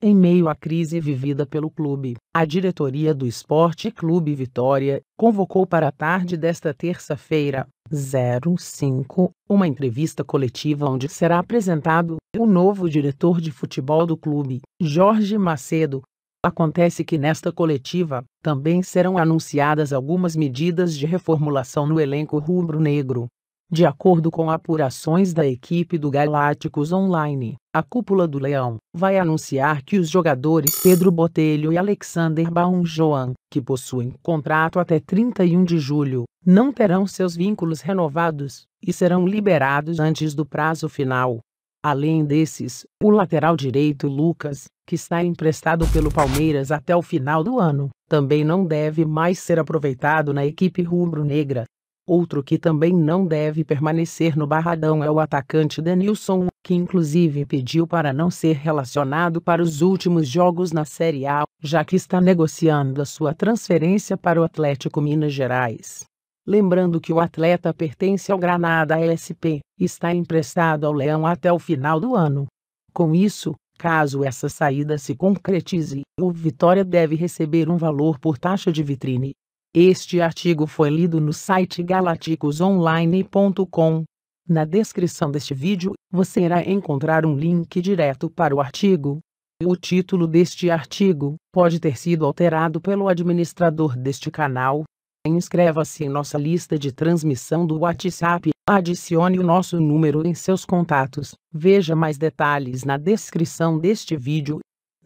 Em meio à crise vivida pelo clube, a diretoria do Esporte Clube Vitória convocou para a tarde desta terça-feira, 05, uma entrevista coletiva onde será apresentado o novo diretor de futebol do clube, Jorge Macedo. Acontece que nesta coletiva também serão anunciadas algumas medidas de reformulação no elenco rubro-negro. De acordo com apurações da equipe do Galácticos Online, a cúpula do Leão vai anunciar que os jogadores Pedro Botelho e Alexander Baum-Joan, que possuem contrato até 31 de julho, não terão seus vínculos renovados e serão liberados antes do prazo final. Além desses, o lateral direito Lucas, que está emprestado pelo Palmeiras até o final do ano, também não deve mais ser aproveitado na equipe rubro-negra, Outro que também não deve permanecer no barradão é o atacante Denilson, que inclusive pediu para não ser relacionado para os últimos jogos na Série A, já que está negociando a sua transferência para o Atlético Minas Gerais. Lembrando que o atleta pertence ao Granada SP, está emprestado ao Leão até o final do ano. Com isso, caso essa saída se concretize, o Vitória deve receber um valor por taxa de vitrine este artigo foi lido no site galaticosonline.com. Na descrição deste vídeo, você irá encontrar um link direto para o artigo. O título deste artigo pode ter sido alterado pelo administrador deste canal. Inscreva-se em nossa lista de transmissão do WhatsApp, adicione o nosso número em seus contatos. Veja mais detalhes na descrição deste vídeo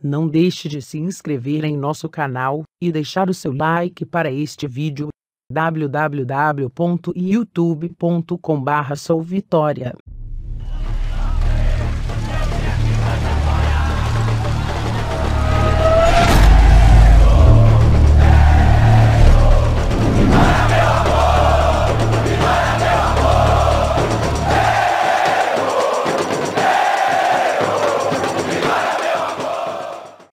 não deixe de se inscrever em nosso canal e deixar o seu like para este vídeo www.youtube.com/solvitoria